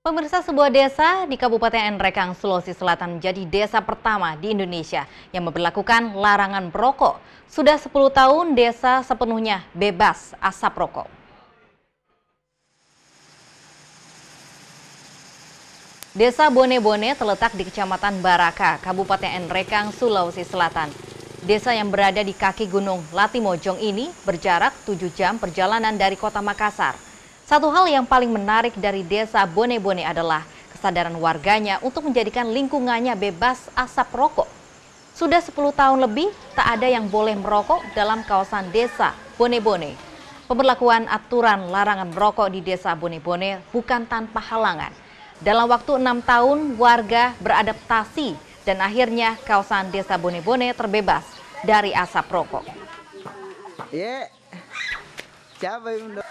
Pemirsa sebuah desa di Kabupaten Enrekang, Sulawesi Selatan menjadi desa pertama di Indonesia yang memperlakukan larangan merokok. Sudah 10 tahun desa sepenuhnya bebas asap rokok. Desa Bone-Bone terletak di Kecamatan Baraka, Kabupaten Enrekang, Sulawesi Selatan. Desa yang berada di kaki Gunung Latimojong ini berjarak 7 jam perjalanan dari kota Makassar. Satu hal yang paling menarik dari desa Bone-Bone adalah kesadaran warganya untuk menjadikan lingkungannya bebas asap rokok. Sudah 10 tahun lebih, tak ada yang boleh merokok dalam kawasan desa Bone-Bone. Pemberlakuan aturan larangan merokok di desa Bone-Bone bukan tanpa halangan. Dalam waktu enam tahun, warga beradaptasi dan akhirnya kawasan desa Bone-Bone terbebas dari asap rokok. Yeah. Siapa yang